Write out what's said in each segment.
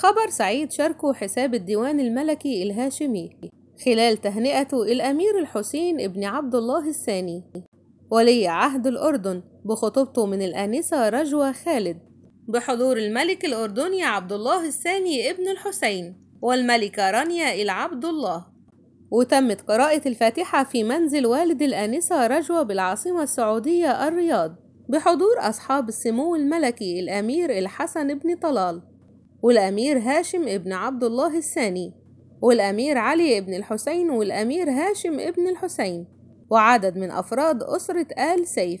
خبر سعيد شاركه حساب الديوان الملكي الهاشمي خلال تهنئته الأمير الحسين ابن عبد الله الثاني ولي عهد الأردن بخطوبته من الآنسة رجوى خالد بحضور الملك الأردني عبد الله الثاني ابن الحسين والملكة رانيا العبد الله وتمت قراءة الفاتحة في منزل والد الآنسة رجوى بالعاصمة السعودية الرياض بحضور أصحاب السمو الملكي الأمير الحسن بن طلال والأمير هاشم ابن عبد الله الثاني والأمير علي ابن الحسين والأمير هاشم ابن الحسين وعدد من أفراد أسرة آل سيف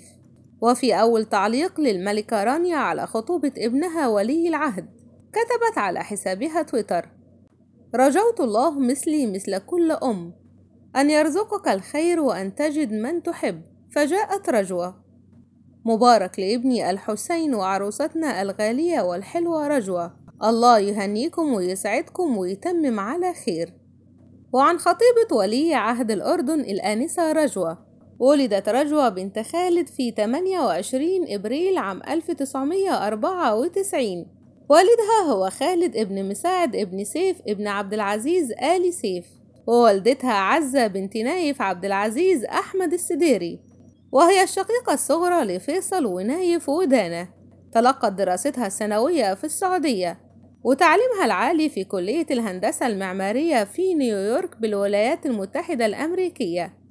وفي أول تعليق للملكة رانيا على خطوبة ابنها ولي العهد كتبت على حسابها تويتر رجوت الله مثلي مثل كل أم أن يرزقك الخير وأن تجد من تحب فجاءت رجوة مبارك لابني الحسين وعروستنا الغالية والحلوة رجوة الله يهنيكم ويسعدكم ويتمم على خير وعن خطيبة ولي عهد الأردن الآنسة رجوة ولدت رجوة بنت خالد في 28 إبريل عام 1994 والدها هو خالد ابن مساعد ابن سيف ابن عبد العزيز آل سيف ووالدتها عزة بنت نايف عبد العزيز أحمد السديري وهي الشقيقة الصغرى لفيصل ونايف ودانا تلقت دراستها الثانوية في السعودية وتعليمها العالي في كلية الهندسة المعمارية في نيويورك بالولايات المتحدة الأمريكية